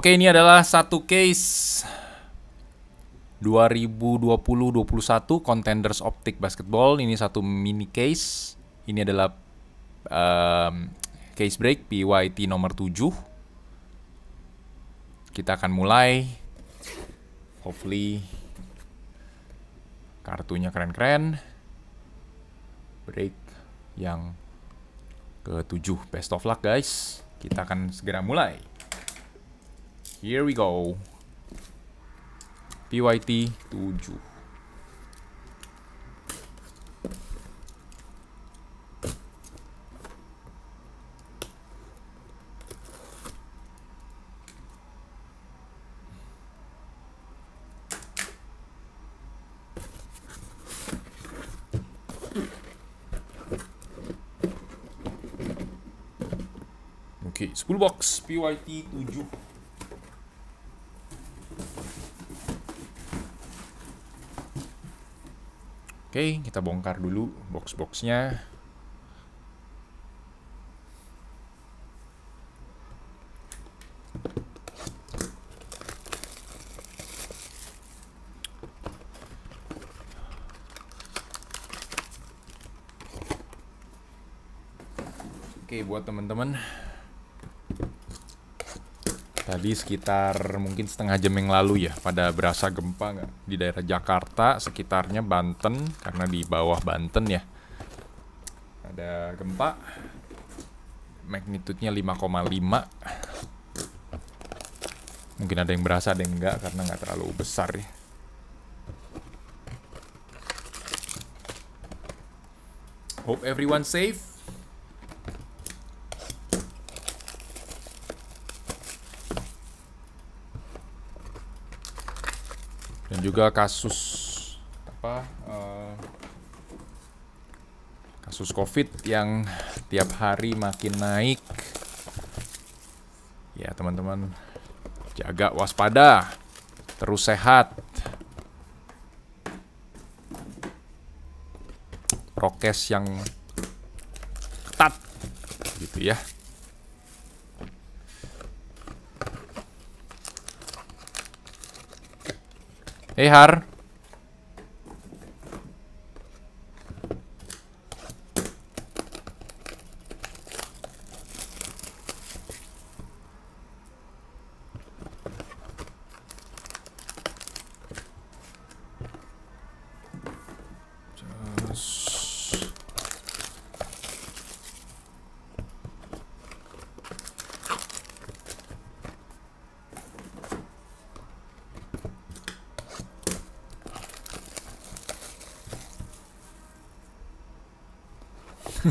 Oke, ini adalah satu case 2020 2021 Contenders Optic Basketball. Ini satu mini case. Ini adalah um, case break PYT nomor 7. Kita akan mulai. Hopefully kartunya keren-keren. Break yang ke-7. Best of luck guys. Kita akan segera mulai. Here we go. PYT 7. Okay, box. PYT 7 Oke, kita bongkar dulu box-boxnya. Oke, buat teman-teman Tadi sekitar mungkin setengah jam yang lalu ya, pada berasa gempa nggak di daerah Jakarta, sekitarnya Banten, karena di bawah Banten ya. Ada gempa, magnitudenya 5,5. Mungkin ada yang berasa, ada yang enggak, karena nggak terlalu besar ya. Hope everyone safe. juga kasus apa uh, kasus COVID yang tiap hari makin naik. Ya, teman-teman, jaga waspada, terus sehat. Prokes yang ketat gitu ya. Hey Har.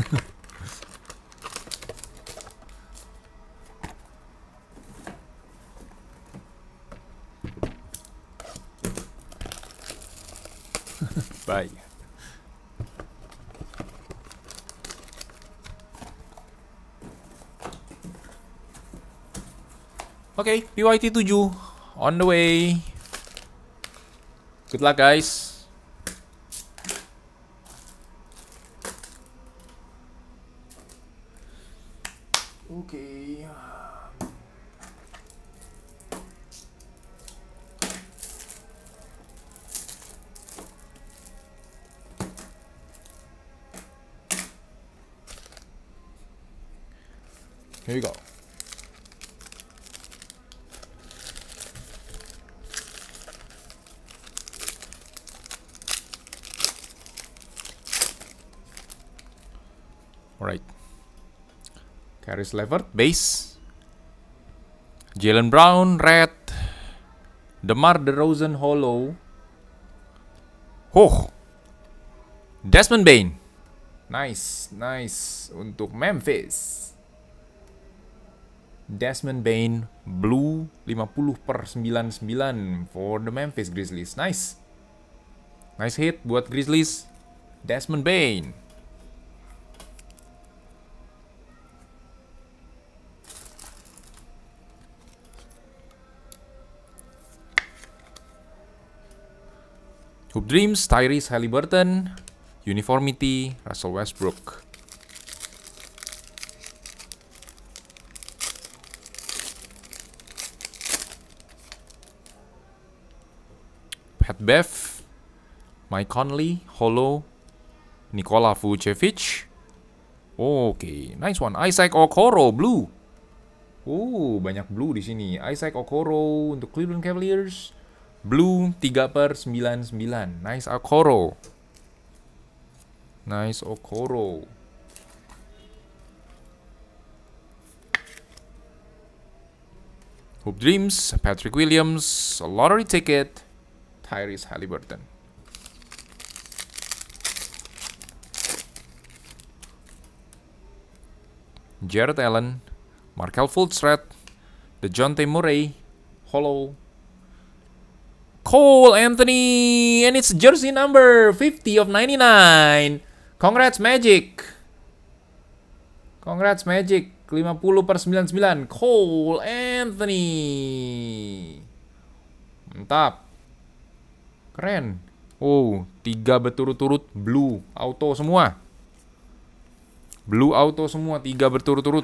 Bye. Oke, okay, PYT 7 on the way. Good luck guys. Alright. Caris Levert, base. Jalen Brown, red. DeMar DeRozan, hollow. Oh. Desmond Bain. Nice, nice. Untuk Memphis. Desmond Bain, blue, 50 per 99 for the Memphis Grizzlies. Nice. Nice hit buat Grizzlies. Desmond Bain. Hoop Dreams, Tyrese Halliburton, Uniformity, Russell Westbrook. Pat Bev, Mike Conley, Hollow, Nikola Vucevic. Oke, okay, nice one. Isaac Okoro, blue. Oh, banyak blue di sini. Isaac Okoro untuk Cleveland Cavaliers. Blue 3 per 99. Nice Okoro. Nice Okoro. hope Dreams, Patrick Williams, Lottery Ticket, Tyrese Halliburton. Jared Allen, Markel Fultzred, DeJounte Murray, Hollow, Cole Anthony, and it's jersey number 50 of 99. Congrats Magic. Congrats Magic, 50 per 99, Cole Anthony. Mantap. Keren. Oh tiga berturut-turut blue auto semua. Blue auto semua, tiga berturut-turut.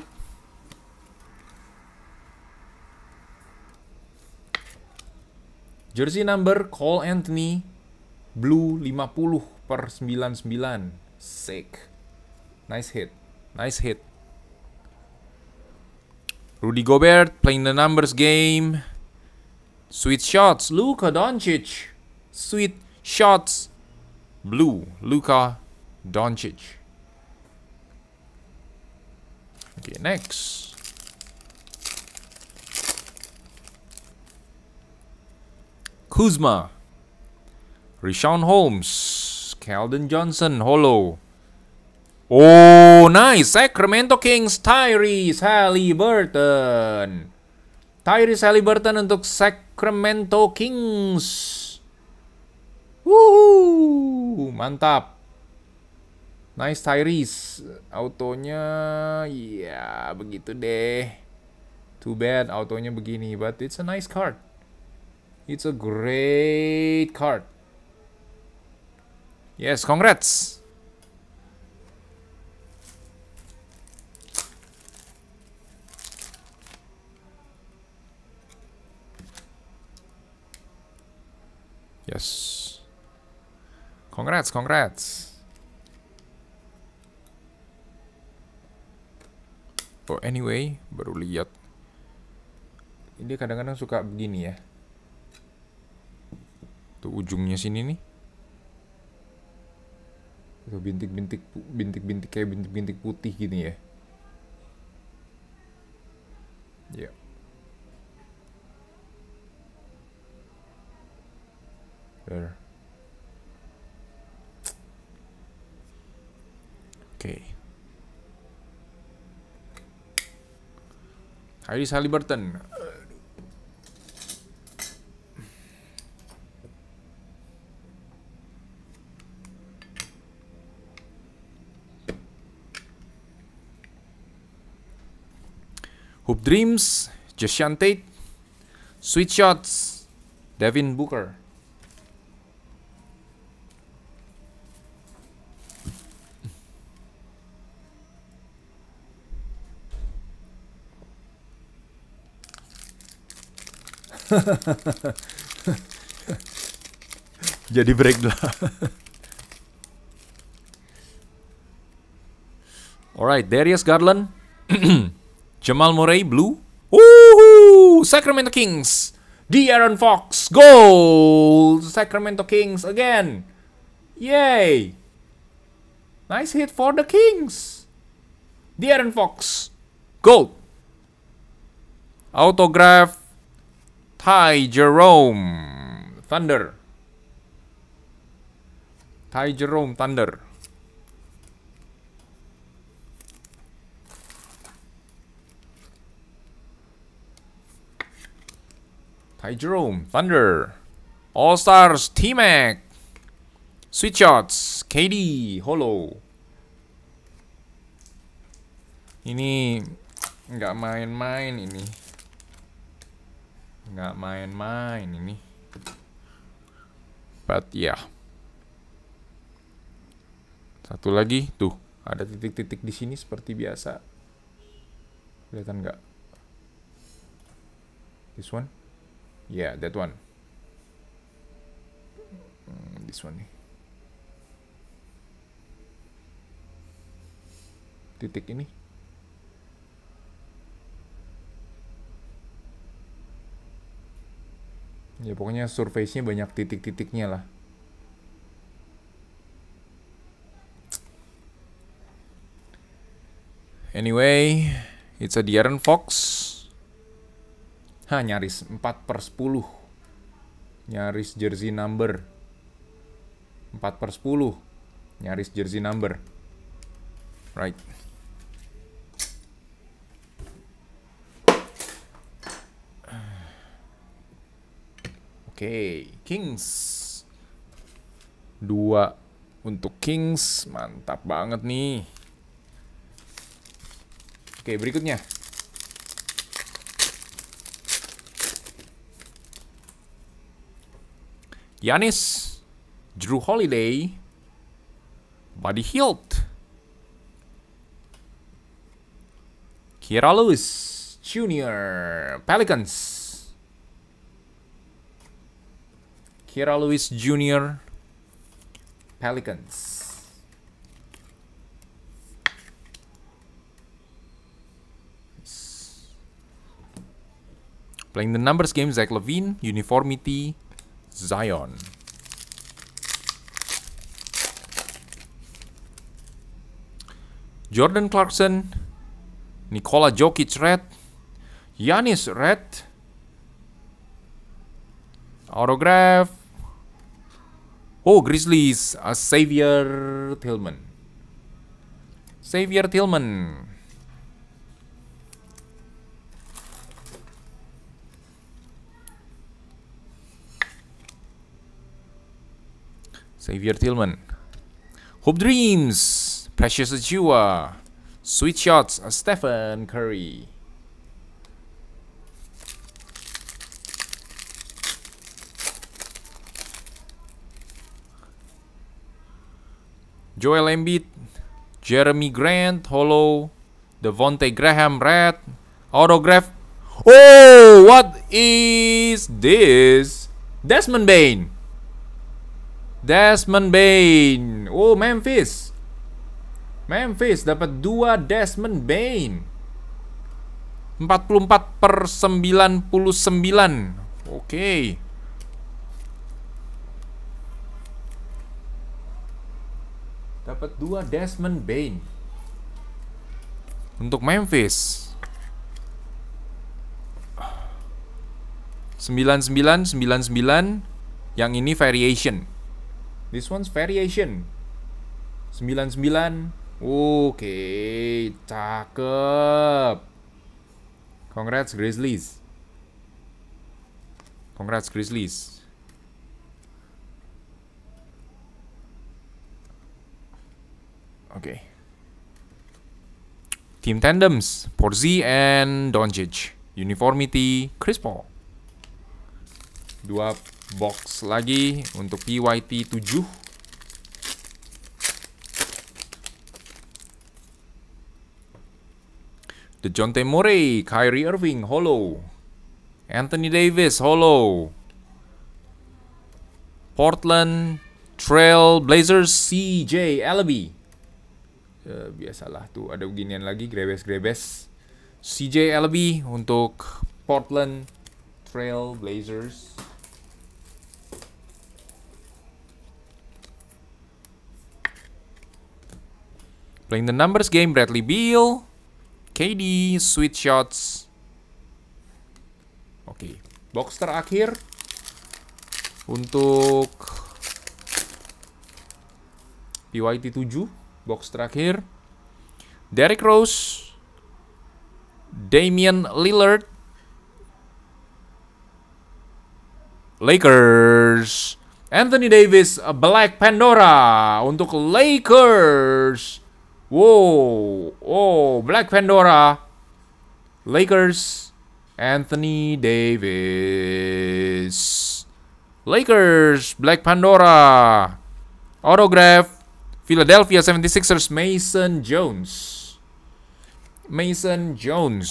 Jersey number Cole Anthony blue 50 per 99. Sick. Nice hit. Nice hit. Rudy Gobert playing the numbers game. Sweet shots. Luka Doncic. Sweet shots. Blue. Luka Doncic. Okay, next. Kuzma, Rishon Holmes, Keldon Johnson, Hollow. Oh, nice. Sacramento Kings, Tyrese Halliburton. Tyrese Halliburton untuk Sacramento Kings. Wuhu, mantap. Nice Tyrese. Autonya, ya begitu deh. Too bad autonya begini, but it's a nice card. It's a great card. Yes, congrats. Yes. Congrats, congrats. Oh, anyway, baru lihat. Ini kadang-kadang suka begini ya tuh ujungnya sini nih itu bintik-bintik bintik-bintik kayak bintik-bintik putih gini ya ya yeah. oke okay. Harry Saliburton Hoop Dreams, Joshan Tate, Sweet Shots, Devin Booker. Jadi break lah. Alright, Darius Garland. Jamal Murray blue. Uhuh, Sacramento Kings. Aaron Fox goal. Sacramento Kings again. Yay. Nice hit for the Kings. Aaron Fox gold. Autograph Ty Jerome Thunder. Ty Jerome Thunder. Hi Jerome, Thunder, All Stars, T-Mac, Sweet Shots, KD, Hollow. Ini nggak main-main ini. Nggak main-main ini. But yeah. Satu lagi, tuh. Ada titik-titik di sini seperti biasa. Kelihatan nggak? This one? Yeah, that one. Mm, this one Titik ini. Ya pokoknya surface-nya banyak titik-titiknya lah. Anyway, it's a diaren Fox. Hah, nyaris 4 per 10. Nyaris jersey number. 4 per 10. Nyaris jersey number. Right. Oke, okay. Kings. Dua untuk Kings. Mantap banget nih. Oke, okay, berikutnya. Yanis, Drew Holiday, Buddy Hield, Kira Lewis Jr., Pelicans, Kira Lewis Jr., Pelicans. Playing the numbers game, Zach Levine, uniformity, Zion. Jordan Clarkson, Nikola Jokic red, Yanis red, autograph. Oh, Grizzlies, Xavier Tillman. Xavier Tillman. Xavier Tillman. Hope Dreams, Precious Achua, Sweet Shots, Stephen Curry. Joel Embiid, Jeremy Grant, Hollow, Devonte Graham, Red, Autograph. Oh, what is this? Desmond Bain. Desmond Bain. Oh, Memphis. Memphis dapat 2 Desmond Bain. 44 per 99. Oke. Okay. Dapat 2 Desmond Bain. Untuk Memphis. 99 99 yang ini variation. This one's variation. 99. Oke, okay, cakep. Congrats Grizzlies. Congrats Grizzlies. Oke. Okay. Team tandems, Porzi and Doncic. Uniformity, Chris Paul. Dua box lagi untuk PYT 7 T. Murray, Kyrie Irving, hollow Anthony Davis, hollow Portland Trail Blazers CJ Alabi ya, Biasalah tuh ada beginian lagi grebes-grebes CJ Alabi untuk Portland Trail Blazers Playing the numbers game, Bradley Beal, KD, sweet shots. Oke, okay. box terakhir untuk PYT 7, box terakhir. Derrick Rose, Damian Lillard, Lakers. Anthony Davis, Black Pandora untuk Lakers. Wow, oh, Black Pandora, Lakers, Anthony Davis, Lakers, Black Pandora, autograph, Philadelphia 76ers, Mason Jones, Mason Jones.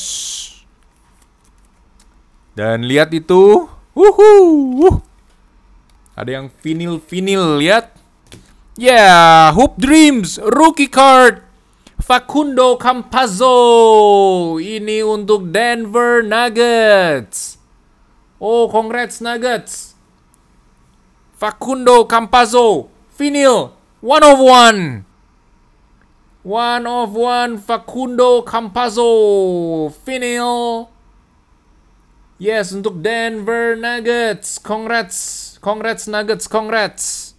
Dan lihat itu, wuhuu, ada yang vinil-vinil lihat. Yeah, Hoop Dreams, rookie card Facundo Campazzo. Ini untuk Denver Nuggets. Oh, congrats Nuggets. Facundo Campazzo. Finil. One of one. One of one Facundo Campazzo. Finil. Yes, untuk Denver Nuggets. Congrats. Congrats Nuggets. Congrats.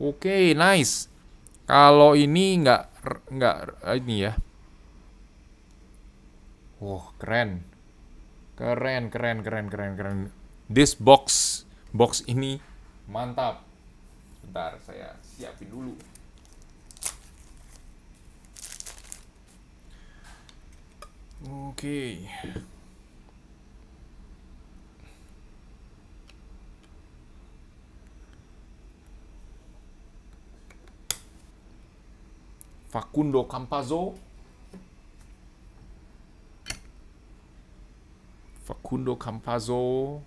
Oke, okay, nice. Kalau ini nggak nggak eh, ini ya. Wow, keren. Keren, keren, keren, keren, keren. This box, box ini mantap. Bentar, saya siapin dulu. Oke. Okay. Facundo Campazzo. Facundo Campazzo.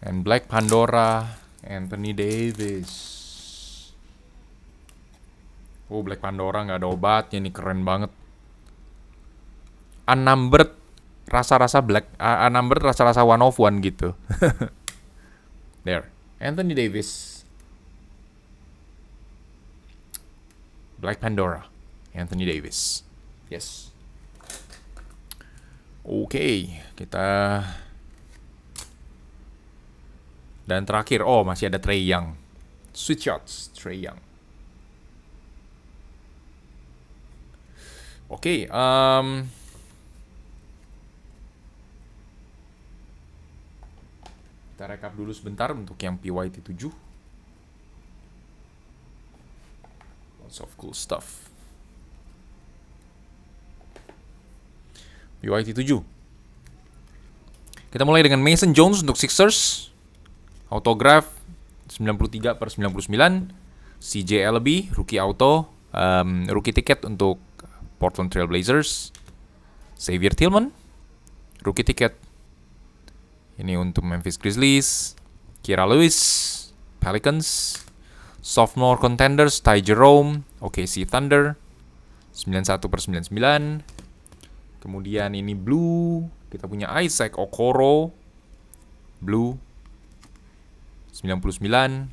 And Black Pandora, Anthony Davis. Oh, Black Pandora nggak ada obatnya nih, keren banget. Unnumbered rasa-rasa black, uh, unnumbered rasa-rasa one of one gitu. There, Anthony Davis. Black Pandora, Anthony Davis. Yes. Oke, okay, kita dan terakhir, oh masih ada Trey Young. Sweet shots, Trey Young. Oke, okay, um, kita rekap dulu sebentar untuk yang PYT 7. Lots of cool stuff. BYT 7. Kita mulai dengan Mason Jones untuk Sixers. Autograph 93 per 99. CJ Ellaby, rookie auto. Um, rookie tiket untuk Portland Trail Blazers. Xavier Tillman, rookie tiket. Ini untuk Memphis Grizzlies. Kira Lewis, Pelicans. Sophomore Contenders, Ty Jerome, OKC Thunder, 91 per 99. Kemudian ini Blue, kita punya Isaac Okoro, Blue, 99.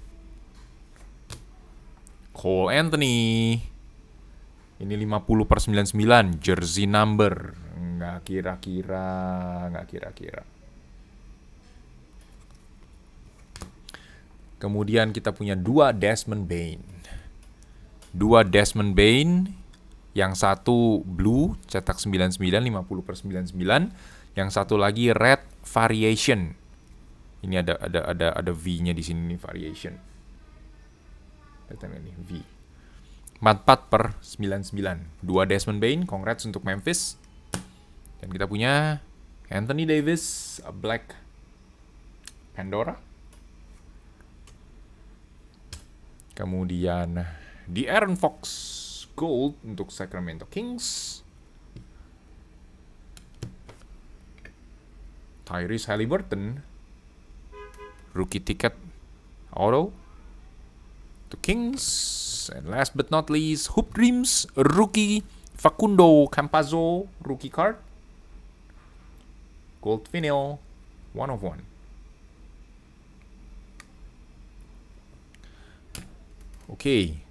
Cole Anthony, ini 50 per 99, jersey number. Nggak kira-kira, nggak kira-kira. Kemudian kita punya dua Desmond Bain. Dua Desmond Bain, yang satu blue cetak 99 50 per 99, yang satu lagi red variation. Ini ada ada ada ada V-nya di sini nih variation. Lihat ini V. 44 per 99. Dua Desmond Bain, congrats untuk Memphis. Dan kita punya Anthony Davis, Black Pandora. Kemudian di Aaron Fox Gold untuk Sacramento Kings. Tyrese Halliburton rookie ticket auto to Kings and last but not least Hoop Dreams rookie Facundo Campazzo rookie card gold vinyl one of one Ok.